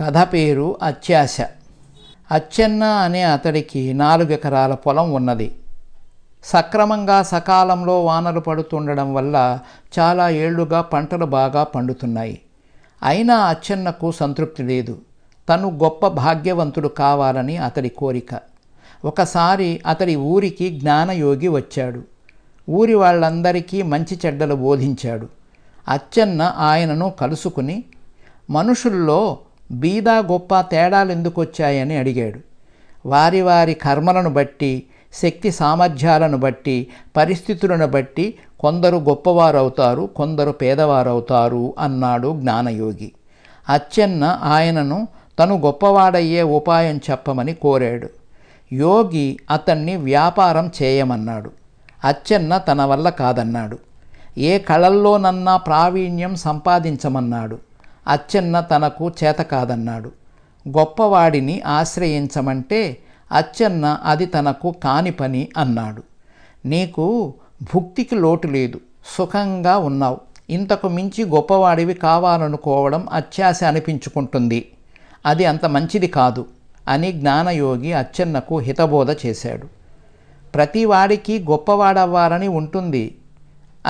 కథ పేరు అత్యాశ అచ్చెన్న అనే అతడికి నాలుగు ఎకరాల పొలం ఉన్నది సక్రమంగా సకాలంలో వానలు పడుతుండడం వల్ల చాలా ఏళ్లుగా పంటలు బాగా పండుతున్నాయి అయినా అచ్చెన్నకు సంతృప్తి లేదు తను గొప్ప భాగ్యవంతుడు కావాలని అతడి కోరిక ఒకసారి అతడి ఊరికి జ్ఞానయోగి వచ్చాడు ఊరి వాళ్ళందరికీ మంచి చెడ్డలు బోధించాడు అచ్చెన్న ఆయనను కలుసుకుని మనుషుల్లో బీదా గొప్ప తేడాలు ఎందుకు వచ్చాయని అడిగాడు వారి వారి కర్మలను బట్టి శక్తి సామర్థ్యాలను బట్టి పరిస్థితులను బట్టి కొందరు గొప్పవారు అవుతారు కొందరు పేదవారవుతారు అన్నాడు జ్ఞానయోగి అచ్చెన్న ఆయనను తను గొప్పవాడయ్యే ఉపాయం చెప్పమని కోరాడు యోగి అతన్ని వ్యాపారం చేయమన్నాడు అచ్చెన్న తన వల్ల కాదన్నాడు ఏ కళల్లోనన్నా ప్రావీణ్యం సంపాదించమన్నాడు అచ్చెన్న తనకు చేత కాదన్నాడు గొప్పవాడిని ఆశ్రయించమంటే అచ్చెన్న అది తనకు కాని పని అన్నాడు నీకు భుక్తికి లోటు లేదు సుఖంగా ఉన్నావు ఇంతకు మించి గొప్పవాడివి కావాలనుకోవడం అత్యాశ అనిపించుకుంటుంది అది అంత మంచిది కాదు అని జ్ఞానయోగి అచ్చెన్నకు హితబోధ చేశాడు ప్రతివాడికి గొప్పవాడవ్వాలని ఉంటుంది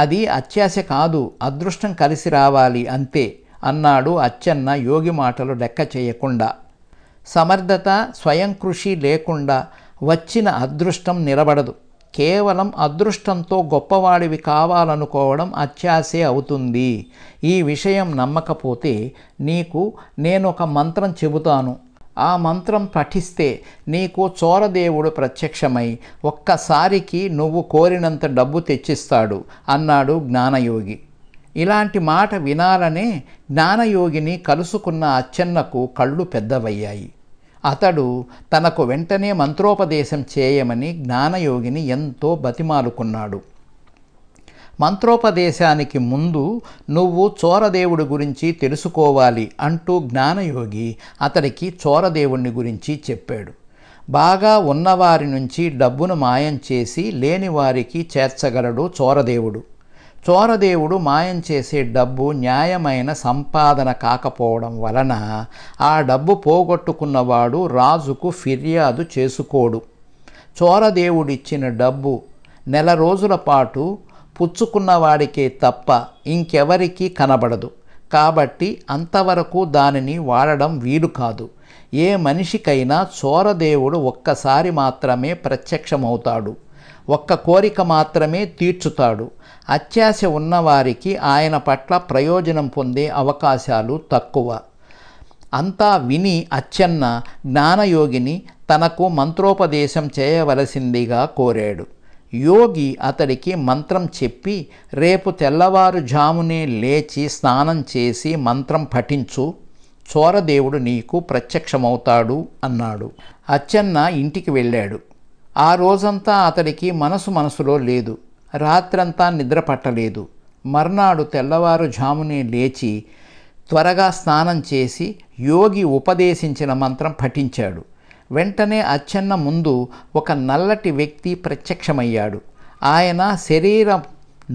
అది అత్యాశ కాదు అదృష్టం కలిసి రావాలి అంతే అన్నాడు అచ్చెన్న యోగి మాటలు లెక్క చేయకుండా సమర్థత స్వయం కృషి లేకుండా వచ్చిన అదృష్టం నిలబడదు కేవలం అదృష్టంతో గొప్పవాడివి కావాలనుకోవడం అత్యాసే అవుతుంది ఈ విషయం నమ్మకపోతే నీకు నేనొక మంత్రం చెబుతాను ఆ మంత్రం పఠిస్తే నీకు చోరదేవుడు ప్రత్యక్షమై ఒక్కసారికి నువ్వు కోరినంత డబ్బు తెచ్చిస్తాడు అన్నాడు జ్ఞానయోగి ఇలాంటి మాట వినాలనే జ్ఞానయోగిని కలుసుకున్న అచ్చెన్నకు కళ్ళు పెద్దవయ్యాయి అతడు తనకు వెంటనే మంత్రోపదేశం చేయమని జ్ఞానయోగిని ఎంతో బతిమాలుకున్నాడు మంత్రోపదేశానికి ముందు నువ్వు చోరదేవుడి గురించి తెలుసుకోవాలి అంటూ జ్ఞానయోగి అతడికి చోరదేవుడిని గురించి చెప్పాడు బాగా ఉన్నవారి నుంచి డబ్బును మాయం చేసి లేనివారికి చేర్చగలడు చోరదేవుడు చోరదేవుడు మాయం చేసే డబ్బు న్యాయమైన సంపాదన కాకపోవడం వలన ఆ డబ్బు పోగొట్టుకున్నవాడు రాజుకు ఫిర్యాదు చేసుకోడు చోరదేవుడిచ్చిన డబ్బు నెల రోజుల పాటు పుచ్చుకున్నవాడికే తప్ప ఇంకెవరికీ కనబడదు కాబట్టి అంతవరకు దానిని వాడడం వీలు కాదు ఏ మనిషికైనా చోరదేవుడు ఒక్కసారి మాత్రమే ప్రత్యక్షమవుతాడు ఒక్క కోరిక మాత్రమే తీర్చుతాడు అత్యాశ ఉన్నవారికి ఆయన పట్ల ప్రయోజనం పొందే అవకాశాలు తక్కువ అంతా విని అచ్చెన్న జ్ఞానయోగిని తనకు మంత్రోపదేశం చేయవలసిందిగా కోరాడు యోగి అతడికి మంత్రం చెప్పి రేపు తెల్లవారుజామునే లేచి స్నానం చేసి మంత్రం పఠించు చోరదేవుడు నీకు ప్రత్యక్షమవుతాడు అన్నాడు అచ్చెన్న ఇంటికి వెళ్ళాడు ఆ రోజంతా అతడికి మనసు మనసులో లేదు రాత్రంతా నిద్ర పట్టలేదు మర్నాడు తెల్లవారుజామునే లేచి త్వరగా స్నానం చేసి యోగి ఉపదేశించిన మంత్రం పఠించాడు వెంటనే అచ్చన్న ముందు ఒక నల్లటి వ్యక్తి ప్రత్యక్షమయ్యాడు ఆయన శరీరం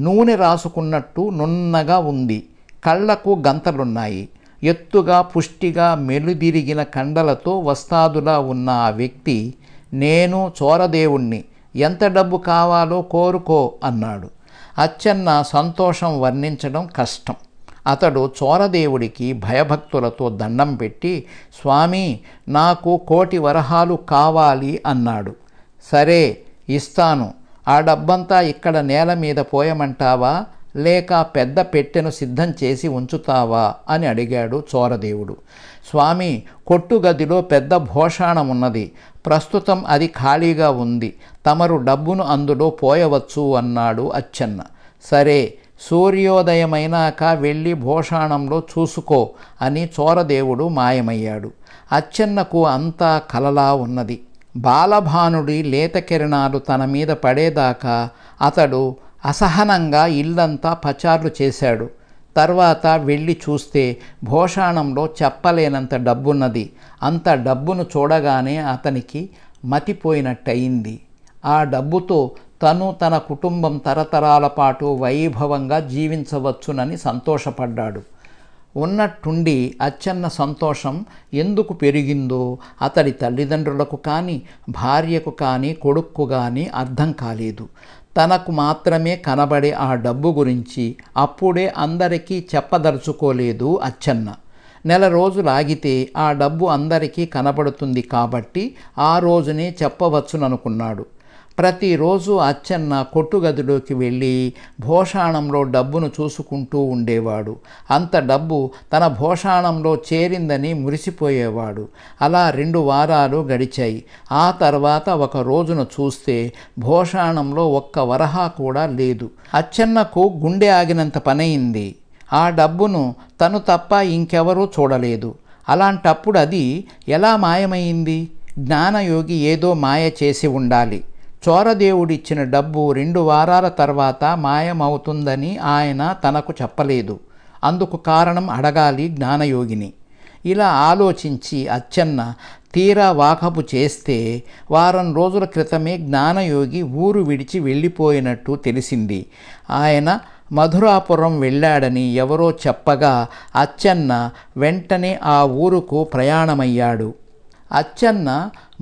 నూనె రాసుకున్నట్టు నున్నగా ఉంది కళ్ళకు గంతలున్నాయి ఎత్తుగా పుష్టిగా మెలుదిరిగిన కండలతో వస్తాదులా ఉన్న ఆ వ్యక్తి నేను చోరదేవుణ్ణి ఎంత డబ్బు కావాలో కోరుకో అన్నాడు అచ్చన్న సంతోషం వర్ణించడం కష్టం అతడు చోరదేవుడికి భయభక్తులతో దండం పెట్టి స్వామి నాకు కోటి వరహాలు కావాలి అన్నాడు సరే ఇస్తాను ఆ డబ్బంతా ఇక్కడ నేల మీద పోయమంటావా లేక పెద్ద పెట్టెను సిద్ధం చేసి ఉంచుతావా అని అడిగాడు చోరదేవుడు స్వామి కొట్టు గదిలో పెద్ద భోషాణం ఉన్నది ప్రస్తుతం అది ఖాళీగా ఉంది తమరు డబ్బును అందులో పోయవచ్చు అన్నాడు అచ్చన్న సరే సూర్యోదయమైనాక వెళ్ళి భోషాణంలో చూసుకో అని చోరదేవుడు మాయమయ్యాడు అచ్చన్నకు అంతా కలలా ఉన్నది బాలభానుడి లేత కిరణాలు తన మీద పడేదాకా అతడు అసహనంగా ఇల్లంతా పచార్లు చేశాడు తర్వాత వెళ్ళి చూస్తే భోషాణంలో చెప్పలేనంత డబ్బున్నది అంత డబ్బును చూడగానే అతనికి మతిపోయినట్టయింది ఆ డబ్బుతో తను తన కుటుంబం తరతరాల పాటు వైభవంగా జీవించవచ్చునని సంతోషపడ్డాడు ఉన్నట్టుండి అచ్చన్న సంతోషం ఎందుకు పెరిగిందో అతడి తల్లిదండ్రులకు కానీ భార్యకు కానీ కొడుక్కు కానీ అర్థం కాలేదు తనకు మాత్రమే కనబడే ఆ డబ్బు గురించి అప్పుడే అందరికీ చెప్పదలుచుకోలేదు అచ్చన్న నెల రోజులాగితే ఆ డబ్బు అందరికీ కనబడుతుంది కాబట్టి ఆ రోజునే చెప్పవచ్చుననుకున్నాడు ప్రతిరోజు అచ్చన్న కొట్టుగదిలోకి వెళ్ళి భోషాణంలో డబ్బును చూసుకుంటూ ఉండేవాడు అంత డబ్బు తన భోషాణంలో చేరిందని మురిసిపోయేవాడు అలా రెండు వారాలు గడిచాయి ఆ తర్వాత ఒక రోజున చూస్తే భోషాణంలో ఒక్క వరహా కూడా లేదు అచ్చన్నకు గుండె ఆగినంత పనయింది ఆ డబ్బును తను తప్ప ఇంకెవరూ చూడలేదు అలాంటప్పుడు అది ఎలా మాయమైంది జ్ఞానయోగి ఏదో మాయ చేసి ఉండాలి చోరదేవుడిచ్చిన డబ్బు రెండు వారాల తర్వాత మాయమవుతుందని ఆయన తనకు చెప్పలేదు అందుకు కారణం అడగాలి జ్ఞానయోగిని ఇలా ఆలోచించి అచ్చన్న తీరా వాకపు చేస్తే వారం రోజుల క్రితమే జ్ఞానయోగి ఊరు విడిచి వెళ్ళిపోయినట్టు తెలిసింది ఆయన మధురాపురం వెళ్ళాడని ఎవరో చెప్పగా అచ్చన్న వెంటనే ఆ ఊరుకు ప్రయాణమయ్యాడు అచ్చన్న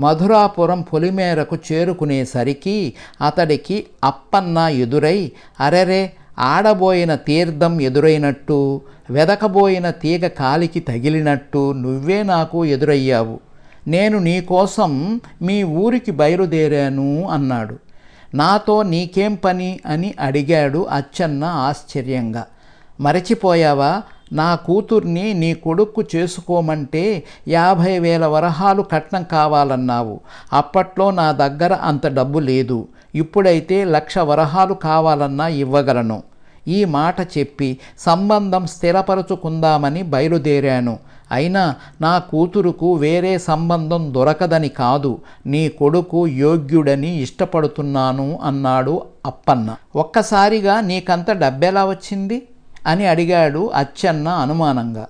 మధురాపురం పొలిమేరకు చేరుకునేసరికి అతడికి అప్పన్న ఎదురై అరెరే ఆడబోయిన తీర్థం ఎదురైనట్టు వెదకబోయిన తీగ కాలికి తగిలినట్టు నువ్వే నాకు ఎదురయ్యావు నేను నీకోసం మీ ఊరికి బయలుదేరాను అన్నాడు నాతో నీకేం పని అని అడిగాడు అచ్చన్న ఆశ్చర్యంగా మరచిపోయావా నా కూతుర్ని నీ కొడుకు చేసుకోమంటే యాభై వేల వరహాలు కట్నం కావాలన్నావు అప్పట్లో నా దగ్గర అంత డబ్బు లేదు ఇప్పుడైతే లక్ష వరహాలు కావాలన్నా ఇవ్వగలను ఈ మాట చెప్పి సంబంధం స్థిరపరచుకుందామని బయలుదేరాను అయినా నా కూతురుకు వేరే సంబంధం దొరకదని కాదు నీ కొడుకు యోగ్యుడని ఇష్టపడుతున్నాను అన్నాడు అప్పన్న ఒక్కసారిగా నీకంత డబ్బెలా వచ్చింది అని అడిగాడు అచ్చన్న అనుమానంగా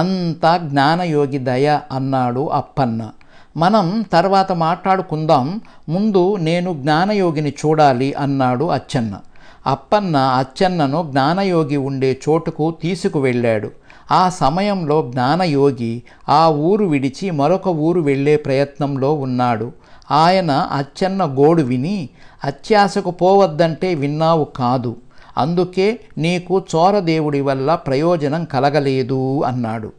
అంతా జ్ఞానయోగి దయ అన్నాడు అప్పన్న మనం తర్వాత మాట్లాడుకుందాం ముందు నేను జ్ఞానయోగిని చూడాలి అన్నాడు అచ్చన్న అప్పన్న అచ్చన్నను జ్ఞానయోగి ఉండే చోటుకు తీసుకువెళ్ళాడు ఆ సమయంలో జ్ఞానయోగి ఆ ఊరు విడిచి మరొక ఊరు వెళ్ళే ప్రయత్నంలో ఉన్నాడు ఆయన అచ్చన్న గోడు విని అత్యాశకు పోవద్దంటే విన్నావు కాదు అందుకే నీకు చోరదేవుడి వల్ల ప్రయోజనం కలగలేదు అన్నాడు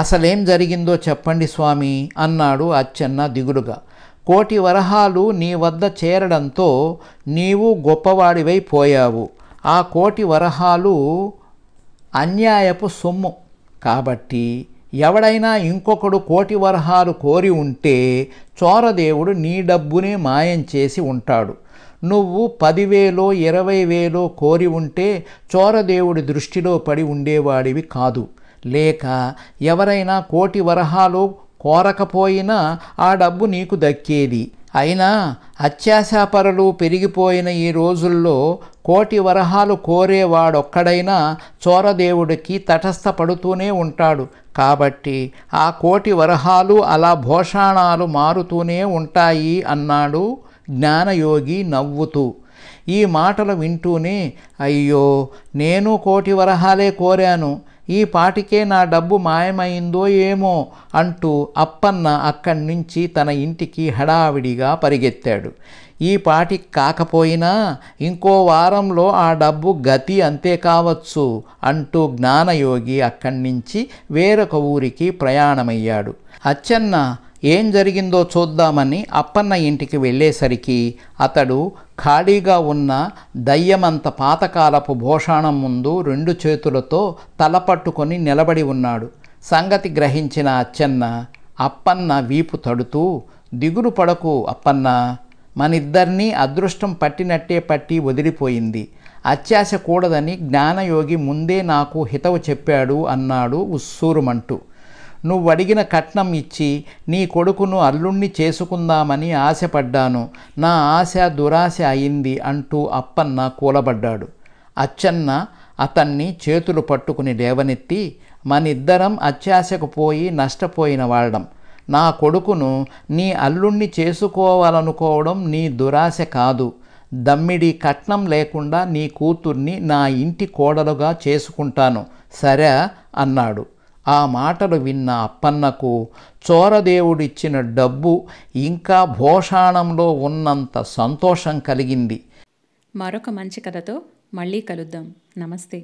అసలేం జరిగిందో చెప్పండి స్వామి అన్నాడు అచ్చెన్న దిగులుగా కోటి వరహాలు నీ వద్ద చేరడంతో నీవు గొప్పవాడివై పోయావు ఆ కోటి వరహాలు అన్యాయపు సొమ్ము కాబట్టి ఎవడైనా ఇంకొకడు కోటి వరహాలు కోరి ఉంటే చోరదేవుడు నీ డబ్బునే మాయం చేసి ఉంటాడు నువ్వు పదివేలో ఇరవై వేలో కోరి ఉంటే చోరదేవుడి దృష్టిలో పడి ఉండేవాడివి కాదు లేక ఎవరైనా కోటి వరహాలు కోరకపోయినా ఆ డబ్బు నీకు దక్కేది అయినా అత్యాశాపరులు పెరిగిపోయిన ఈ రోజుల్లో కోటి వరహాలు కోరేవాడొక్కడైనా చోరదేవుడికి తటస్థపడుతూనే ఉంటాడు కాబట్టి ఆ కోటి వరహాలు అలా భోషాణాలు మారుతూనే ఉంటాయి అన్నాడు జ్ఞానయోగి నవ్వుతూ ఈ మాటలు వింటూనే అయ్యో నేను కోటి వరహాలే కోరాను ఈ పాటికే నా డబ్బు మాయమైందో ఏమో అంటూ అప్పన్న అక్కడి నుంచి తన ఇంటికి హడావిడిగా పరిగెత్తాడు ఈ పాటి కాకపోయినా ఇంకో వారంలో ఆ డబ్బు గతి అంతే కావచ్చు అంటూ జ్ఞానయోగి అక్కడి నుంచి వేరొక ఊరికి ప్రయాణమయ్యాడు అచ్చన్న ఏం జరిగిందో చూద్దామని అప్పన్న ఇంటికి వెళ్ళేసరికి అతడు ఖాళీగా ఉన్న దయ్యమంత పాతకాలపు భోషాణం ముందు రెండు చేతులతో తల పట్టుకొని నిలబడి ఉన్నాడు సంగతి గ్రహించిన అచ్చన్న అప్పన్న వీపు తడుతూ దిగులు పడకు అప్పన్న మనిద్దరినీ అదృష్టం పట్టినట్టే పట్టి వదిలిపోయింది అత్యాశ కూడదని జ్ఞానయోగి ముందే నాకు హితవు చెప్పాడు అన్నాడు ఉస్సూరుమంటూ నువ్వు అడిగిన కట్నం ఇచ్చి నీ కొడుకును అల్లుణ్ణి చేసుకుందామని ఆశపడ్డాను నా ఆశ దురాశ అయింది అంటూ అప్పన్న కూలబడ్డాడు అచ్చన్న అతన్ని చేతులు పట్టుకుని లేవనెత్తి మనిద్దరం అత్యాశకు పోయి నష్టపోయిన వాళ్ళం నా కొడుకును నీ అల్లుణ్ణి చేసుకోవాలనుకోవడం నీ దురాశ కాదు దమ్మిడి కట్నం లేకుండా నీ కూతుర్ని నా ఇంటి కోడలుగా చేసుకుంటాను సరే అన్నాడు ఆ మాటలు విన్న అప్పన్నకు చోరదేవుడిచ్చిన డబ్బు ఇంకా భోషాణంలో ఉన్నంత సంతోషం కలిగింది మరొక మంచి కథతో మళ్ళీ కలుద్దాం నమస్తే